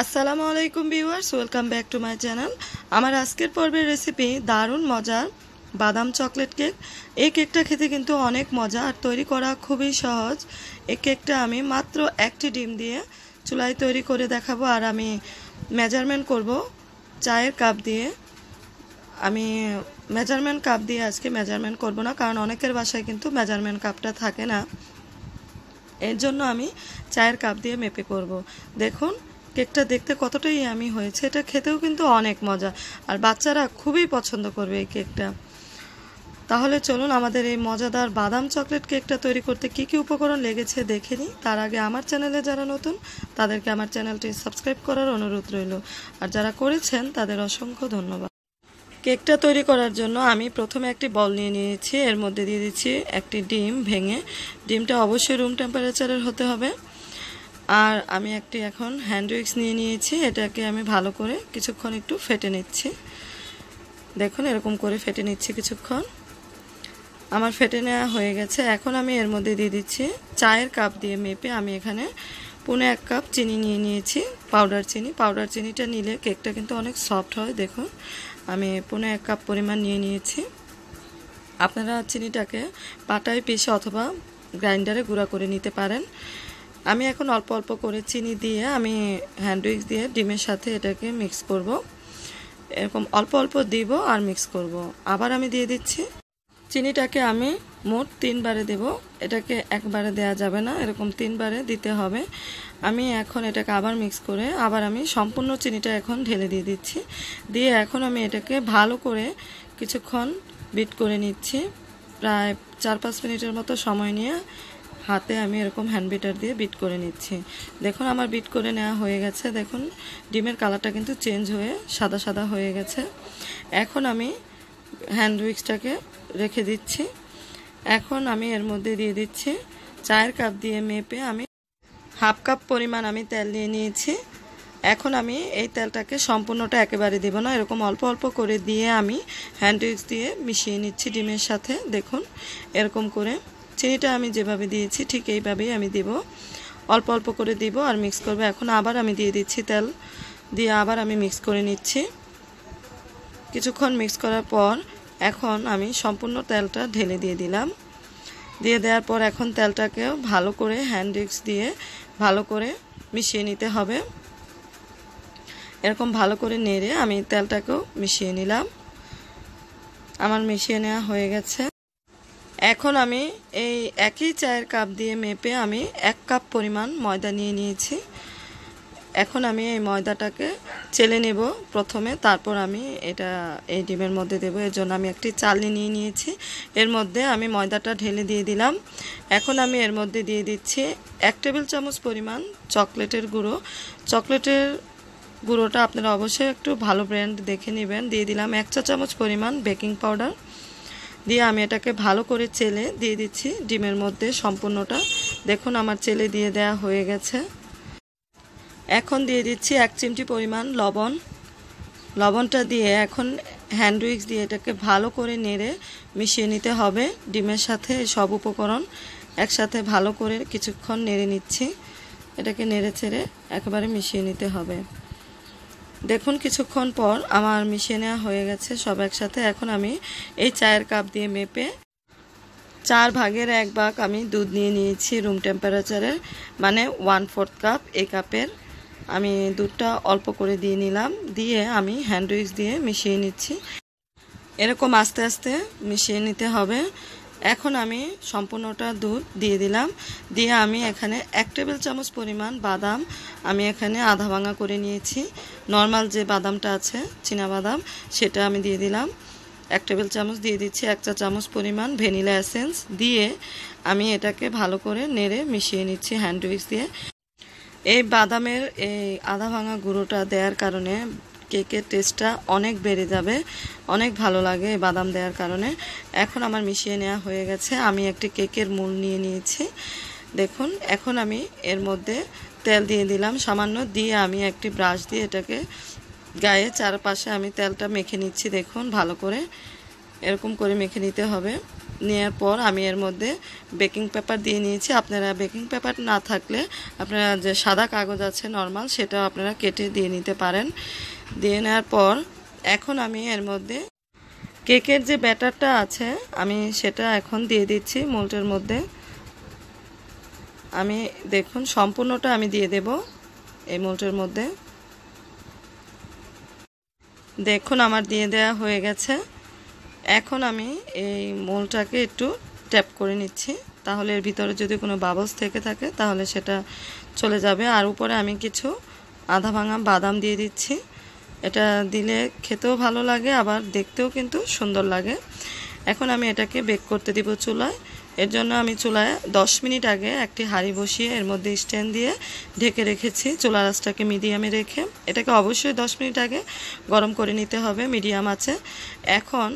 আসসালামু আলাইকুম viewers welcome back to my channel আমার আজকের পর্বের রেসিপি দারুণ মজার বাদাম চকলেট কেক এই কেকটা খেতে কিন্তু অনেক মজা আর তৈরি করা খুবই সহজ এই কেকটা আমি মাত্র একটি ডিম দিয়ে চুলায় তৈরি করে দেখাবো আর আমি মেজারমেন্ট করব চায়ের কাপ দিয়ে আমি মেজারমেন্ট কাপ দিয়ে আজকে মেজারমেন্ট করব না কারণ অনেকের বাসায় কিন্তু মেজারমেন্ট কাপটা থাকে না এর জন্য আমি চায়ের কাপ দিয়ে মেপে করব দেখুন কেকটা দেখতে কতটাই আমি হয়েছে এটা খেতেও কিন্তু অনেক মজা আর বাচ্চারা খুবই পছন্দ করবে এই কেকটা তাহলে চলুন আমাদের এই মজাদার বাদাম চকলেট কেকটা তৈরি করতে কি কি উপকরণ লেগেছে দেখে নিই তার আগে আমার চ্যানেলে যারা নতুন তাদেরকে আমার চ্যানেলটি সাবস্ক্রাইব করার অনুরোধ রইল আর যারা করেছেন তাদের অসংখ্য ধন্যবাদ কেকটা তৈরি করার জন্য আমি প্রথমে একটি বল নিয়ে নিয়েছি এর মধ্যে দিয়ে দিচ্ছি একটি ডিম ভেঙে ডিমটা অবশ্যই রুম টেম্পারেচারের হতে হবে আর আমি একটি এখন হ্যান্ড উইক্স নিয়ে নিয়েছি এটাকে আমি ভালো করে কিছুক্ষণ একটু ফেটে নিচ্ছি দেখুন এরকম করে ফেটে নিচ্ছি কিছুক্ষণ আমার ফেটে নেওয়া হয়ে গেছে এখন আমি এর মধ্যে দিয়ে দিচ্ছি চায়ের কাপ দিয়ে মেপে আমি এখানে পুনে এক কাপ চিনি নিয়ে নিয়েছি পাউডার চিনি পাউডার চিনিটা নিলে কেকটা কিন্তু অনেক সফট হয় দেখুন আমি পুনে এক কাপ পরিমাণ নিয়ে নিয়েছি আপনারা চিনিটাকে পাটায় পিসে অথবা গ্রাইন্ডারে গুঁড়া করে নিতে পারেন আমি এখন অল্প অল্প করে চিনি দিয়ে আমি হ্যান্ডউইক্স দিয়ে ডিমের সাথে এটাকে মিক্স করব এরকম অল্প অল্প দিব আর মিক্স করব আবার আমি দিয়ে দিচ্ছি চিনিটাকে আমি মোট তিনবারে দেব এটাকে একবারে দেয়া যাবে না এরকম তিনবারে দিতে হবে আমি এখন এটাকে আবার মিক্স করে আবার আমি সম্পূর্ণ চিনিটা এখন ঢেলে দিয়ে দিচ্ছি দিয়ে এখন আমি এটাকে ভালো করে কিছুক্ষণ বিট করে নিচ্ছি প্রায় চার পাঁচ মিনিটের মতো সময় নিয়ে হাতে আমি এরকম হ্যান্ড বিটার দিয়ে বিট করে নিচ্ছি দেখুন আমার বিট করে নেওয়া হয়ে গেছে দেখুন ডিমের কালারটা কিন্তু চেঞ্জ হয়ে সাদা সাদা হয়ে গেছে এখন আমি হ্যান্ড উইক্সটাকে রেখে দিচ্ছি এখন আমি এর মধ্যে দিয়ে দিচ্ছি চায়ের কাপ দিয়ে মেপে আমি হাফ কাপ পরিমাণ আমি তেল নিয়ে নিয়েছি এখন আমি এই তেলটাকে সম্পূর্ণটা একেবারে দেব না এরকম অল্প অল্প করে দিয়ে আমি হ্যান্ড উইক্স দিয়ে মিশিয়ে নিচ্ছি ডিমের সাথে দেখুন এরকম করে চিনিটা আমি যেভাবে দিয়েছি ঠিক এইভাবেই আমি দেব অল্প অল্প করে দিব আর মিক্স করবো এখন আবার আমি দিয়ে দিচ্ছি তেল দিয়ে আবার আমি মিক্স করে নিচ্ছি কিছুক্ষণ মিক্স করার পর এখন আমি সম্পূর্ণ তেলটা ঢেলে দিয়ে দিলাম দিয়ে দেওয়ার পর এখন তেলটাকেও ভালো করে হ্যান্ড রিক্স দিয়ে ভালো করে মিশিয়ে নিতে হবে এরকম ভালো করে নেড়ে আমি তেলটাকেও মিশিয়ে নিলাম আমার মিশিয়ে নেওয়া হয়ে গেছে এখন আমি এই একই চায়ের কাপ দিয়ে মেপে আমি এক কাপ পরিমাণ ময়দা নিয়ে নিয়েছি এখন আমি এই ময়দাটাকে চেলে নেব প্রথমে তারপর আমি এটা এই ডিমের মধ্যে দেবো এর জন্য আমি একটি চালনি নিয়ে নিয়েছি এর মধ্যে আমি ময়দাটা ঢেলে দিয়ে দিলাম এখন আমি এর মধ্যে দিয়ে দিচ্ছি এক টেবিল চামচ পরিমাণ চকলেটের গুঁড়ো চকলেটের গুঁড়োটা আপনারা অবশ্যই একটু ভালো ব্র্যান্ড দেখে নেবেন দিয়ে দিলাম এক চা চামচ পরিমাণ বেকিং পাউডার দিয়ে আমি এটাকে ভালো করে চেলে দিয়ে দিচ্ছি ডিমের মধ্যে সম্পূর্ণটা দেখুন আমার চেলে দিয়ে দেয়া হয়ে গেছে এখন দিয়ে দিচ্ছি এক চিমটি পরিমাণ লবণ লবণটা দিয়ে এখন হ্যান্ড উইক্স দিয়ে এটাকে ভালো করে নেড়ে মিশিয়ে নিতে হবে ডিমের সাথে সব উপকরণ একসাথে ভালো করে কিছুক্ষণ নেড়ে নিচ্ছি এটাকে নেড়ে ছেড়ে একেবারে মিশিয়ে নিতে হবে দেখুন কিছুক্ষণ পর আমার মিশিয়ে নেওয়া হয়ে গেছে সব একসাথে এখন আমি এই চায়ের কাপ দিয়ে মেপে চার ভাগের এক ভাগ আমি দুধ নিয়ে নিয়েছি রুম টেম্পারেচারের মানে ওয়ান ফোর্থ কাপ এই কাপের আমি দুধটা অল্প করে দিয়ে নিলাম দিয়ে আমি হ্যান্ডউইচ দিয়ে মিশিয়ে নিচ্ছি এরকম আস্তে আস্তে মিশিয়ে নিতে হবে এখন আমি সম্পূর্ণটা দুধ দিয়ে দিলাম দিয়ে আমি এখানে এক টেবিল চামচ পরিমাণ বাদাম আমি এখানে আধা ভাঙা করে নিয়েছি নর্মাল যে বাদামটা আছে বাদাম সেটা আমি দিয়ে দিলাম এক টেবিল চামচ দিয়ে দিচ্ছি এক চা চামচ পরিমাণ ভ্যানিলা এসেন্স দিয়ে আমি এটাকে ভালো করে নেড়ে মিশিয়ে নিচ্ছি হ্যান্ড উইক্স দিয়ে এই বাদামের এই আধা ভাঙা গুঁড়োটা দেওয়ার কারণে কেকের টেস্টটা অনেক বেড়ে যাবে অনেক ভালো লাগে বাদাম দেওয়ার কারণে এখন আমার মিশিয়ে নেওয়া হয়ে গেছে আমি একটি কেকের মূল নিয়ে নিয়েছি দেখুন এখন আমি এর মধ্যে তেল দিয়ে দিলাম সামান্য দিয়ে আমি একটি ব্রাশ দিয়ে এটাকে গায়ে চারপাশে আমি তেলটা মেখে নিচ্ছি দেখুন ভালো করে এরকম করে মেখে নিতে হবে নেওয়ার পর আমি এর মধ্যে বেকিং পেপার দিয়ে নিয়েছি আপনারা বেকিং পেপার না থাকলে আপনারা যে সাদা কাগজ আছে নর্মাল সেটা আপনারা কেটে দিয়ে নিতে পারেন দিয়ে নেওয়ার পর এখন আমি এর মধ্যে কেকের যে ব্যাটারটা আছে আমি সেটা এখন দিয়ে দিচ্ছি মোল্টের মধ্যে আমি দেখুন সম্পূর্ণটা আমি দিয়ে দেব এই মোল্টের মধ্যে দেখুন আমার দিয়ে দেয়া হয়ে গেছে এখন আমি এই মোলটাকে একটু ট্যাপ করে নিচ্ছি তাহলে এর ভিতরে যদি কোনো বাবস থেকে থাকে তাহলে সেটা চলে যাবে আর উপরে আমি কিছু আধা ভাঙা বাদাম দিয়ে দিচ্ছি এটা দিলে খেতেও ভালো লাগে আবার দেখতেও কিন্তু সুন্দর লাগে এখন আমি এটাকে বেক করতে দিব চুলায় এর জন্য আমি চুলায় দশ মিনিট আগে একটি হাঁড়ি বসিয়ে এর মধ্যে স্ট্যান্ড দিয়ে ঢেকে রেখেছি চুলা রাসটাকে মিডিয়ামে রেখে এটাকে অবশ্যই দশ মিনিট আগে গরম করে নিতে হবে মিডিয়াম আছে এখন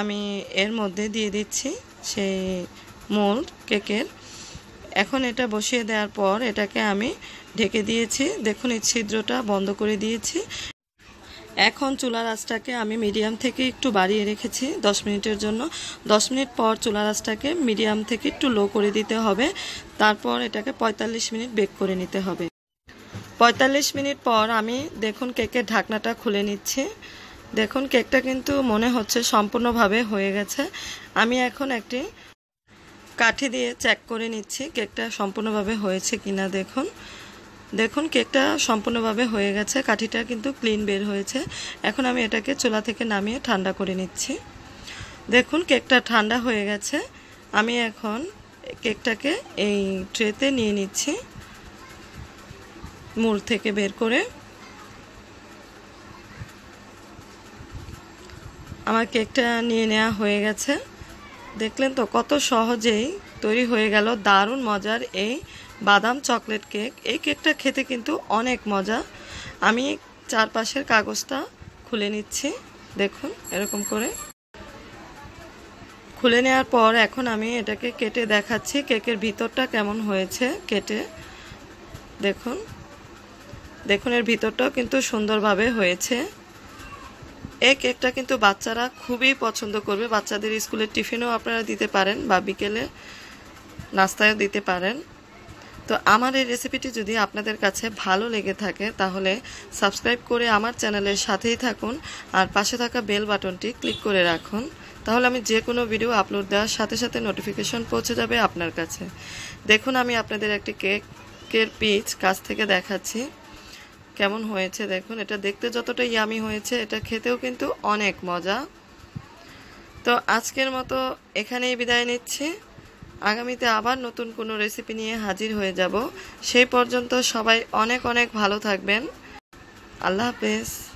আমি এর মধ্যে দিয়ে দিচ্ছি সেই মোল্ড কেকের এখন এটা বসিয়ে দেওয়ার পর এটাকে আমি ঢেকে দিয়েছি দেখুন এই ছিদ্রটা বন্ধ করে দিয়েছি এখন চুলা রাসটাকে আমি মিডিয়াম থেকে একটু বাড়িয়ে রেখেছি 10 মিনিটের জন্য 10 মিনিট পর চুলা রাসটাকে মিডিয়াম থেকে একটু লো করে দিতে হবে তারপর এটাকে 45 মিনিট বেক করে নিতে হবে 45 মিনিট পর আমি দেখুন কেকের ঢাকনাটা খুলে নিচ্ছি দেখুন কেকটা কিন্তু মনে হচ্ছে সম্পূর্ণভাবে হয়ে গেছে আমি এখন একটি কাঠি দিয়ে চেক করে নিচ্ছি কেকটা সম্পূর্ণভাবে হয়েছে কিনা দেখুন দেখুন কেকটা সম্পূর্ণভাবে হয়ে গেছে কাঠিটা কিন্তু ক্লিন বের হয়েছে এখন আমি এটাকে চোলা থেকে নামিয়ে ঠান্ডা করে নিচ্ছি দেখুন কেকটা ঠান্ডা হয়ে গেছে আমি এখন কেকটাকে এই ট্রেতে নিয়ে নিচ্ছি মূল থেকে বের করে আমার কেকটা নিয়ে নেওয়া হয়ে গেছে দেখলেন তো কত সহজেই তৈরি হয়ে গেল দারুণ মজার এই বাদাম চকলেট কেক এই কেকটা খেতে কিন্তু অনেক মজা আমি চারপাশের কাগজটা খুলে নিচ্ছি দেখুন এরকম করে খুলে নেওয়ার পর এখন আমি এটাকে কেটে দেখাচ্ছি কেকের ভিতরটা কেমন হয়েছে কেটে দেখুন দেখুন এর ভিতরটাও কিন্তু সুন্দরভাবে হয়েছে এই কেকটা কিন্তু বাচ্চারা খুবই পছন্দ করবে বাচ্চাদের স্কুলের টিফিনও আপনারা দিতে পারেন বা বিকেলে নাস্তায়ও দিতে পারেন তো আমার এই রেসিপিটি যদি আপনাদের কাছে ভালো লেগে থাকে তাহলে সাবস্ক্রাইব করে আমার চ্যানেলের সাথেই থাকুন আর পাশে থাকা বেল বাটনটি ক্লিক করে রাখুন তাহলে আমি যে কোনো ভিডিও আপলোড দেওয়ার সাথে সাথে নোটিফিকেশন পৌঁছে যাবে আপনার কাছে দেখুন আমি আপনাদের একটি কেকের পিচ কাছ থেকে দেখাচ্ছি কেমন হয়েছে দেখুন এটা দেখতে যতটা ইয়ামি হয়েছে এটা খেতেও কিন্তু অনেক মজা তো আজকের মতো এখানেই বিদায় নিচ্ছি আগামীতে আবার নতুন কোনো রেসিপি নিয়ে হাজির হয়ে যাব সেই পর্যন্ত সবাই অনেক অনেক ভালো থাকবেন আল্লাহ হাফেজ